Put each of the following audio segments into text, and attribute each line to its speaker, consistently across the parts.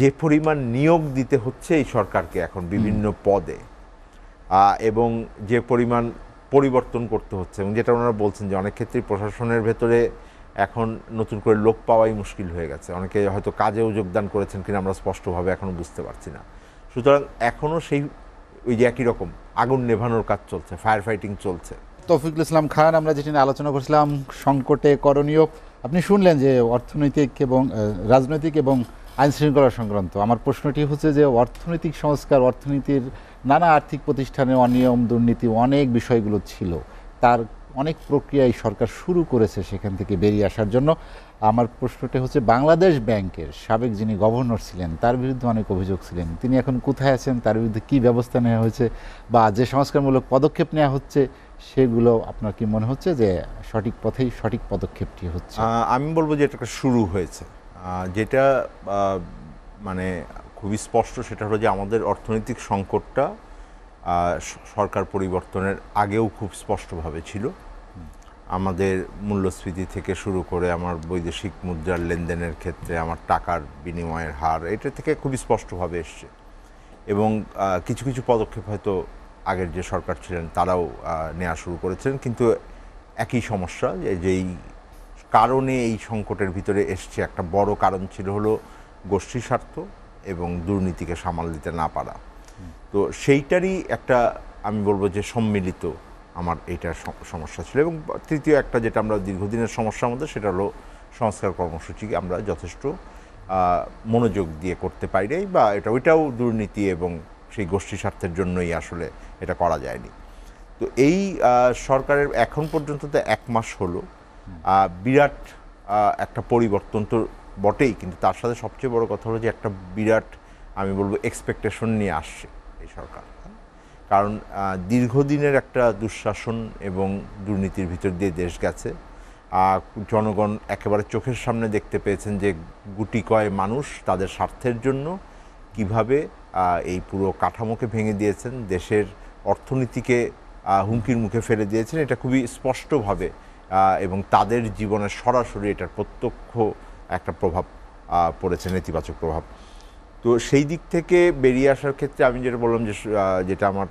Speaker 1: যে পরিমাণ নিয়োগ দিতে হচ্ছে এই সরকারকে এখন বিভিন্ন পদে এবং যে পরিমাণ পরিবর্তন করতে হচ্ছে এবং যেটা ওনারা বলছেন যে অনেক ক্ষেত্রে প্রশাসনের ভেতরে এখন নতুন করে লোক পাওয়াই মুশকিল হয়ে গেছে অনেকে হয়তো কাজেও যোগদান করেছেন কিনা আমরা স্পষ্টভাবে এখনও বুঝতে পারছি না সুতরাং এখনও সেই ওই যে একই রকম আগুন নেভানোর কাজ চলছে ফায়ার ফাইটিং চলছে তৌফিকুল ইসলাম খান আমরা যেটি নিয়ে আলোচনা করছিলাম সংকটে করণীয় আপনি শুনলেন যে অর্থনৈতিক এবং রাজনৈতিক এবং আইন শৃঙ্খলা সংক্রান্ত আমার প্রশ্নটি হচ্ছে যে অর্থনৈতিক সংস্কার অর্থনীতির নানা আর্থিক প্রতিষ্ঠানে অনিয়ম দুর্নীতি অনেক বিষয়গুলো ছিল তার অনেক প্রক্রিয়ায় সরকার শুরু করেছে সেখান থেকে বেরিয়ে আসার জন্য আমার প্রশ্নটি হচ্ছে বাংলাদেশ ব্যাংকের সাবেক যিনি গভর্নর ছিলেন তার বিরুদ্ধে অনেক অভিযোগ ছিলেন তিনি এখন কোথায় আছেন তার বিরুদ্ধে কী ব্যবস্থা নেওয়া হয়েছে বা যে সংস্কারমূলক পদক্ষেপ নেওয়া হচ্ছে সেগুলো আপনার কি মনে হচ্ছে যে সঠিক পথেই সঠিক পদক্ষেপটি হচ্ছে আমি বলবো যে এটা শুরু হয়েছে যেটা মানে খুবই স্পষ্ট সেটা হলো যে আমাদের অর্থনৈতিক সংকটটা সরকার পরিবর্তনের আগেও খুব স্পষ্টভাবে ছিল আমাদের মূল্যস্ফীতি থেকে শুরু করে আমার বৈদেশিক মুদ্রার লেনদেনের ক্ষেত্রে আমার টাকার বিনিময়ের হার এটা থেকে খুবই স্পষ্টভাবে এসছে এবং কিছু কিছু পদক্ষেপ হয়তো আগের যে সরকার ছিলেন তারাও নেওয়া শুরু করেছিলেন কিন্তু একই সমস্যা যেই কারণে এই সংকটের ভিতরে এসছে একটা বড় কারণ ছিল হলো গোষ্ঠী স্বার্থ এবং দুর্নীতিকে সামাল দিতে না পারা তো সেইটারই একটা আমি বলবো যে সম্মিলিত আমার এইটার সমস্যা ছিল এবং তৃতীয় একটা যেটা আমরা দীর্ঘদিনের সমস্যার মধ্যে সেটা হলো সংস্কার কর্মসূচি আমরা যথেষ্ট মনোযোগ দিয়ে করতে পারি নাই বা এটা ওইটাও দুর্নীতি এবং সেই গোষ্ঠী স্বার্থের জন্যই আসলে এটা করা যায়নি তো এই সরকারের এখন পর্যন্ত তো এক মাস হলো বিরাট একটা পরিবর্তন তো বটেই কিন্তু তার সাথে সবচেয়ে বড় কথা হলো যে একটা বিরাট আমি বলবো এক্সপেকটেশন নিয়ে আসছে এই সরকার কারণ দীর্ঘদিনের একটা দুঃশাসন এবং দুর্নীতির ভিতর দিয়ে দেশ গেছে জনগণ একেবারে চোখের সামনে দেখতে পেয়েছেন যে গুটি কয় মানুষ তাদের স্বার্থের জন্য কিভাবে এই পুরো কাঠামোকে ভেঙে দিয়েছেন দেশের অর্থনীতিকে হুমকির মুখে ফেলে দিয়েছেন এটা খুবই স্পষ্টভাবে এবং তাদের জীবনে সরাসরি এটার প্রত্যক্ষ একটা প্রভাব পড়েছে নেতিবাচক প্রভাব তো সেই দিক থেকে বেরিয়ে আসার ক্ষেত্রে আমি যেটা বললাম যে যেটা আমার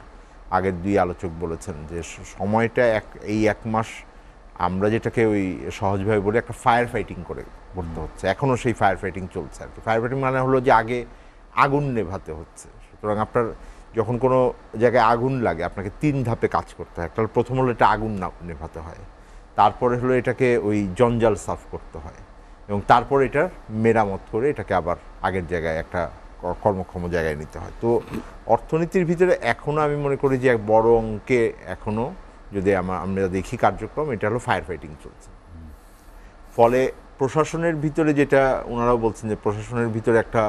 Speaker 1: আগের দুই আলোচক বলেছেন যে সময়টা এক এই এক মাস আমরা যেটাকে ওই সহজভাবে বলি একটা ফায়ার ফাইটিং করে করতে হচ্ছে এখনও সেই ফায়ার ফাইটিং চলছে আর কি ফায়ার ফাইটিং মানে হলো যে আগে আগুন নেভাতে হচ্ছে সুতরাং আপনার যখন কোনো জায়গায় আগুন লাগে আপনাকে তিন ধাপে কাজ করতে হয় একটা প্রথম হলো এটা আগুন নেভাতে হয় তারপরে হলো এটাকে ওই জঞ্জাল সাফ করতে হয় এবং তারপর এটার মেরামত করে এটাকে আবার আগের জায়গায় একটা কর্মক্ষম জায়গায় নিতে হয় তো অর্থনীতির ভিতরে এখনও আমি মনে করি যে এক বড় অঙ্কে এখনও যদি আমার আমরা দেখি কার্যক্রম এটা হলো ফায়ার ফাইটিং চলছে ফলে প্রশাসনের ভিতরে যেটা ওনারাও বলছেন যে প্রশাসনের ভিতরে একটা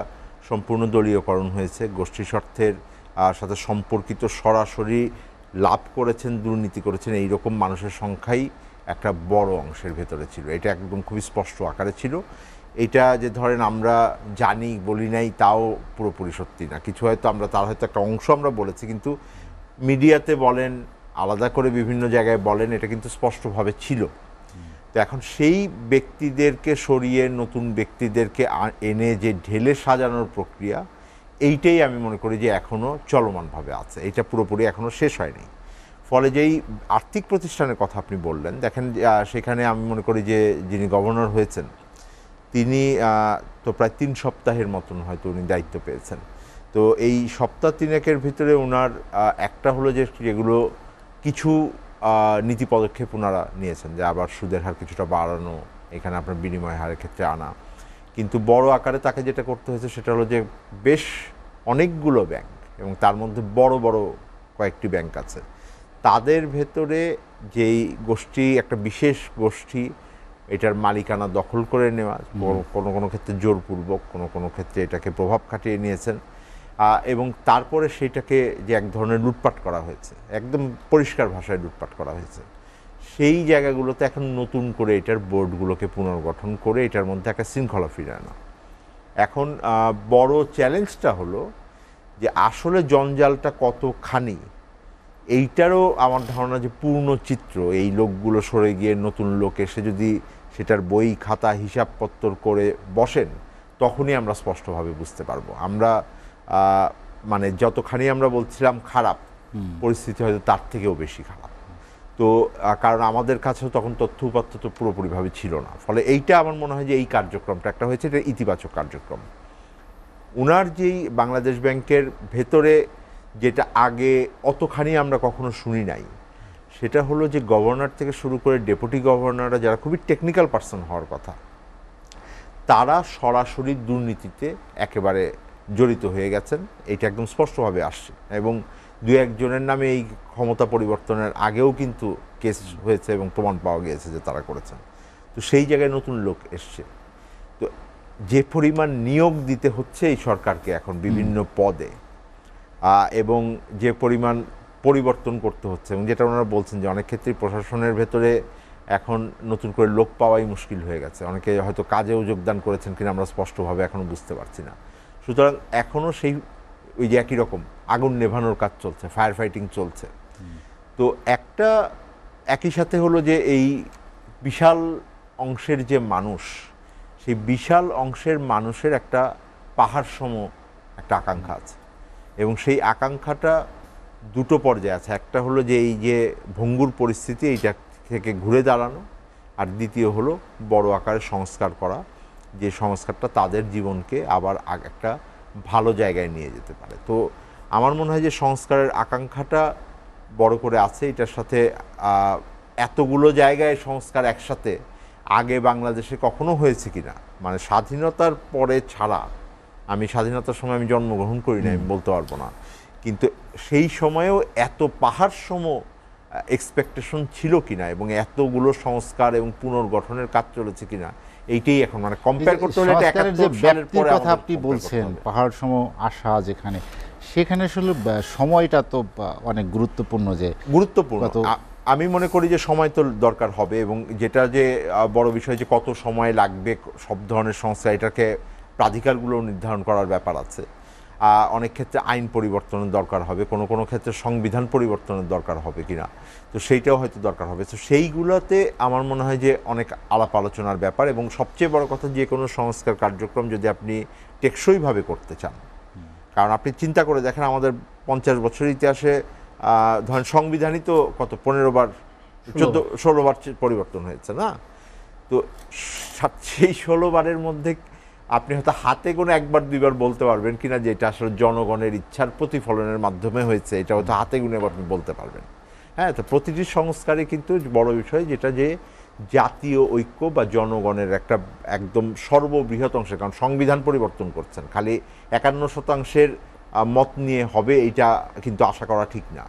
Speaker 1: সম্পূর্ণ দলীয়করণ হয়েছে গোষ্ঠী স্বার্থের সাথে সম্পর্কিত সরাসরি লাভ করেছেন দুর্নীতি করেছেন এই রকম মানুষের সংখ্যাই একটা বড় অংশের ভেতরে ছিল এটা একদম খুবই স্পষ্ট আকারে ছিল এটা যে ধরেন আমরা জানি বলি নাই তাও পুরোপুরি সত্যি না কিছু হয়তো আমরা তার হয়তো একটা অংশ আমরা বলেছি কিন্তু মিডিয়াতে বলেন আলাদা করে বিভিন্ন জায়গায় বলেন এটা কিন্তু স্পষ্টভাবে ছিল তো এখন সেই ব্যক্তিদেরকে সরিয়ে নতুন ব্যক্তিদেরকে এনে যে ঢেলে সাজানোর প্রক্রিয়া এইটাই আমি মনে করি যে এখনও চলমানভাবে আছে এটা পুরোপুরি এখনও শেষ হয়নি ফলে যেই আর্থিক প্রতিষ্ঠানের কথা আপনি বললেন দেখেন সেখানে আমি মনে করি যে যিনি গভর্নর হয়েছেন তিনি তো প্রায় তিন সপ্তাহের মতন হয়তো উনি দায়িত্ব পেয়েছেন তো এই সপ্তাহ তিনেকের ভিতরে ওনার একটা হলো যে যেগুলো কিছু নীতি পদক্ষেপ ওনারা নিয়েছেন যে আবার সুদের হার কিছুটা বাড়ানো এখানে আপনার বিনিময় হারের ক্ষেত্রে আনা কিন্তু বড় আকারে তাকে যেটা করতে হয়েছে সেটা হলো যে বেশ অনেকগুলো ব্যাংক এবং তার মধ্যে বড় বড় কয়েকটি ব্যাংক আছে তাদের ভেতরে যেই গোষ্ঠী একটা বিশেষ গোষ্ঠী এটার মালিকানা দখল করে নেওয়া কোনো কোনো ক্ষেত্রে জোরপূর্বক কোনো কোনো ক্ষেত্রে এটাকে প্রভাব খাটিয়ে নিয়েছেন এবং তারপরে সেটাকে যে এক ধরনের লুটপাট করা হয়েছে একদম পরিষ্কার ভাষায় লুটপাট করা হয়েছে সেই জায়গাগুলোতে এখন নতুন করে এটার বোর্ডগুলোকে পুনর্গঠন করে এটার মধ্যে একটা শৃঙ্খলা ফিরে আনা এখন বড় চ্যালেঞ্জটা হলো যে আসলে জঞ্জালটা কতখানি এইটারও আমার ধারণা যে পূর্ণ চিত্র এই লোকগুলো সরে গিয়ে নতুন লোক এসে যদি সেটার বই খাতা হিসাবপত্তর করে বসেন তখনই আমরা স্পষ্টভাবে বুঝতে পারবো আমরা মানে যতখানি আমরা বলছিলাম খারাপ পরিস্থিতি হয়তো তার থেকেও বেশি খারাপ তো কারণ আমাদের কাছেও তখন তথ্য উপাত্ত তো পুরোপুরিভাবে ছিল না ফলে এইটা আমার মনে হয় যে এই কার্যক্রমটা একটা হয়েছে এটা ইতিবাচক কার্যক্রম ওনার যেই বাংলাদেশ ব্যাংকের ভেতরে যেটা আগে অতখানি আমরা কখনো শুনি নাই সেটা হলো যে গভর্নর থেকে শুরু করে ডেপুটি গভর্নররা যারা খুবই টেকনিক্যাল পার্সন হওয়ার কথা তারা সরাসরি দুর্নীতিতে একেবারে জড়িত হয়ে গেছেন এটা একদম স্পষ্টভাবে আসছে এবং দু একজনের নামে এই ক্ষমতা পরিবর্তনের আগেও কিন্তু কেস হয়েছে এবং প্রমাণ পাওয়া গিয়েছে যে তারা করেছেন তো সেই জায়গায় নতুন লোক এসছে তো যে পরিমাণ নিয়োগ দিতে হচ্ছে এই সরকারকে এখন বিভিন্ন পদে এবং যে পরিমাণ পরিবর্তন করতে হচ্ছে এবং যেটা ওনারা বলছেন যে অনেক ক্ষেত্রেই প্রশাসনের ভেতরে এখন নতুন করে লোক পাওয়াই মুশকিল হয়ে গেছে অনেকে হয়তো কাজেও যোগদান করেছেন কিনা আমরা স্পষ্টভাবে এখনও বুঝতে পারছি না সুতরাং এখনও সেই ওই যে একই রকম আগুন নেভানোর কাজ চলছে ফায়ার ফাইটিং চলছে তো একটা একই সাথে হলো যে এই বিশাল অংশের যে মানুষ সেই বিশাল অংশের মানুষের একটা পাহাড় সম একটা আকাঙ্ক্ষা আছে এবং সেই আকাঙ্ক্ষাটা দুটো পর্যায়ে আছে একটা হলো যে এই যে ভঙ্গুর পরিস্থিতি এইটা থেকে ঘুরে দাঁড়ানো আর দ্বিতীয় হলো বড় আকারে সংস্কার করা যে সংস্কারটা তাদের জীবনকে আবার একটা ভালো জায়গায় নিয়ে যেতে পারে তো আমার মনে হয় যে সংস্কারের আকাঙ্ক্ষাটা বড় করে আছে এটার সাথে এতগুলো জায়গায় সংস্কার একসাথে আগে বাংলাদেশে কখনো হয়েছে কি না মানে স্বাধীনতার পরে ছাড়া আমি স্বাধীনতার সময় আমি জন্মগ্রহণ করি না আমি বলতে পারবো না কিন্তু সেই সময়েও এত পাহাড় সম এক্সপেকটেশন ছিল কিনা এবং এতগুলো সংস্কার এবং পুনর্গঠনের কাজ চলেছে কিনা এইটাই এখন মানে কম্পেয়ার করতে হলে কথা আপনি বলছেন পাহাড় সম আশা যেখানে সেখানে আসলে সময়টা তো অনেক গুরুত্বপূর্ণ যে গুরুত্বপূর্ণ আমি মনে করি যে সময় তো দরকার হবে এবং যেটা যে বড় বিষয় যে কত সময় লাগবে সব ধরনের সংস্থা এটাকে প্রাধিকারগুলো নির্ধারণ করার ব্যাপার আছে অনেক ক্ষেত্রে আইন পরিবর্তনের দরকার হবে কোনো কোনো ক্ষেত্রে সংবিধান পরিবর্তনের দরকার হবে কি না তো সেইটাও হয়তো দরকার হবে তো সেইগুলোতে আমার মনে হয় যে অনেক আলাপ আলোচনার ব্যাপার এবং সবচেয়ে বড় কথা যে কোনো সংস্কার কার্যক্রম যদি আপনি টেকসইভাবে করতে চান কারণ আপনি চিন্তা করে দেখেন আমাদের পঞ্চাশ বছর ইতিহাসে ধরেন সংবিধানই তো কত পনেরো বার চোদ্দ ষোলো বার পরিবর্তন হয়েছে না তো সেই ষোলো বারের মধ্যে আপনি হয়তো হাতে কোনো একবার দুইবার বলতে পারবেন কি না যে এটা আসলে জনগণের ইচ্ছার প্রতিফলনের মাধ্যমে হয়েছে এটা হয়তো হাতে গুনে আপনি বলতে পারবেন হ্যাঁ তো প্রতিটি সংস্কারই কিন্তু বড় বিষয় যেটা যে জাতীয় ঐক্য বা জনগণের একটা একদম সর্ববৃহৎ অংশের কারণ সংবিধান পরিবর্তন করছেন খালি একান্ন শতাংশের মত নিয়ে হবে এটা কিন্তু আশা করা ঠিক না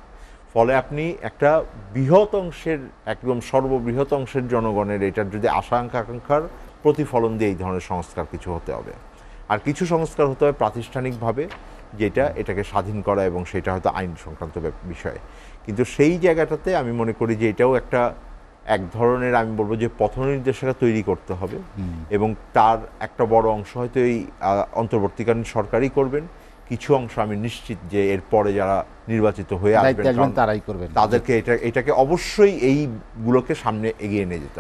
Speaker 1: ফলে আপনি একটা বৃহৎ অংশের একদম সর্ববৃহৎ অংশের জনগণের এটার যদি আশা আকাঙ্ক্ষার প্রতিফলন দিয়ে এই ধরনের সংস্কার কিছু হতে হবে আর কিছু সংস্কার হতে হবে প্রাতিষ্ঠানিকভাবে যেটা এটাকে স্বাধীন করা এবং সেটা হয়তো আইন সংক্রান্ত বিষয় কিন্তু সেই জায়গাটাতে আমি মনে করি যে এটাও একটা এক ধরনের আমি বলবো যে পথ নির্দেশিকা তৈরি করতে হবে এবং তার একটা বড় অংশ হয়তো এই অন্তর্বর্তীকালীন সরকারই করবেন কিছু অংশ আমি নিশ্চিত যে এর পরে যারা নির্বাচিত হয়ে আসবেন তারাই করবেন তাদেরকে এটা এটাকে অবশ্যই এইগুলোকে সামনে এগিয়ে নিয়ে যেতে হবে